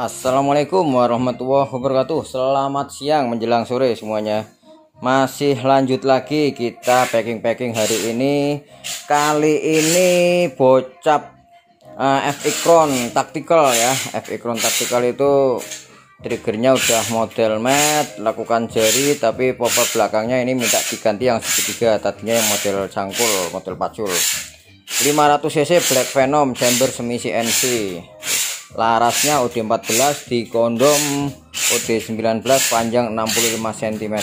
Assalamualaikum warahmatullahi wabarakatuh Selamat siang menjelang sore semuanya Masih lanjut lagi kita packing-packing hari ini Kali ini bocap uh, eh, Crown Tactical ya Fikron Tactical itu triggernya udah model mat lakukan jari tapi popper belakangnya ini minta diganti yang segitiga tadinya yang model cangkul model pacul 500 cc Black Venom chamber semi CNC larasnya OD14 di kondom OD19 panjang 65 cm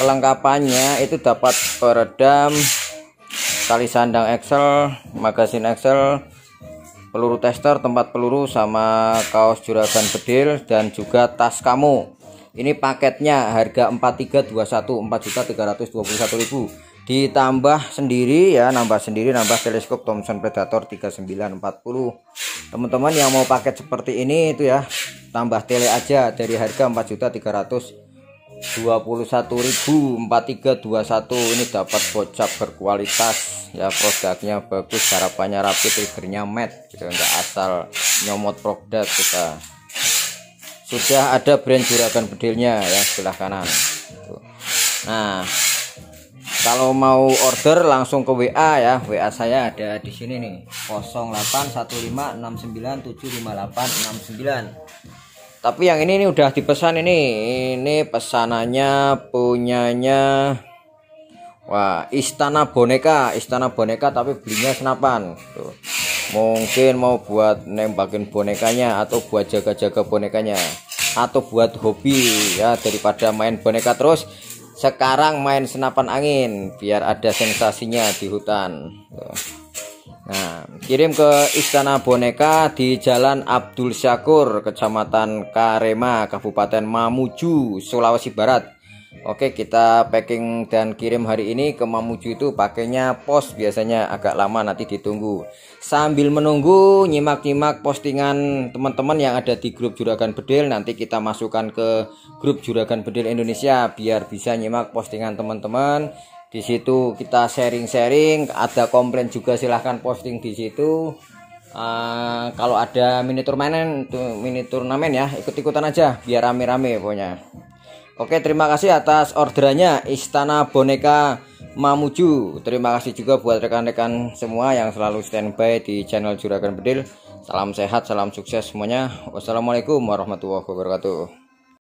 kelengkapannya itu dapat peredam tali sandang Excel magazine Excel peluru tester tempat peluru sama kaos juragan bedil dan juga tas kamu ini paketnya harga 4321 4.321.000 ditambah sendiri ya nambah sendiri nambah teleskop Thomson Predator 3940 teman-teman yang mau paket seperti ini itu ya tambah tele aja dari harga 4.321.4321 ini dapat bocap berkualitas ya produknya bagus harapannya rapi triggernya matte gitu enggak asal nyomot produk kita sudah ada brand juragan bedilnya ya sebelah kanan nah kalau mau order langsung ke WA ya WA saya ada di sini nih 08156975869. tapi yang ini, ini udah dipesan ini ini pesanannya punyanya Wah istana boneka istana boneka tapi belinya senapan tuh mungkin mau buat nembakin bonekanya atau buat jaga-jaga bonekanya atau buat hobi ya daripada main boneka terus sekarang main senapan angin biar ada sensasinya di hutan nah kirim ke istana boneka di jalan Abdul Syakur kecamatan Karema Kabupaten Mamuju Sulawesi Barat Oke kita packing dan kirim hari ini ke Mamuju itu pakainya pos biasanya agak lama nanti ditunggu Sambil menunggu nyimak-nyimak postingan teman-teman yang ada di grup Juragan Bedil Nanti kita masukkan ke grup Juragan Bedil Indonesia biar bisa nyimak postingan teman-teman di situ kita sharing-sharing ada komplain juga silahkan posting di situ uh, kalau ada mini turnamen mini turnamen ya ikut-ikutan aja biar rame-rame pokoknya Oke, terima kasih atas orderannya Istana Boneka Mamuju. Terima kasih juga buat rekan-rekan semua yang selalu standby di channel Juragan Bedil. Salam sehat, salam sukses semuanya. Wassalamualaikum warahmatullahi wabarakatuh.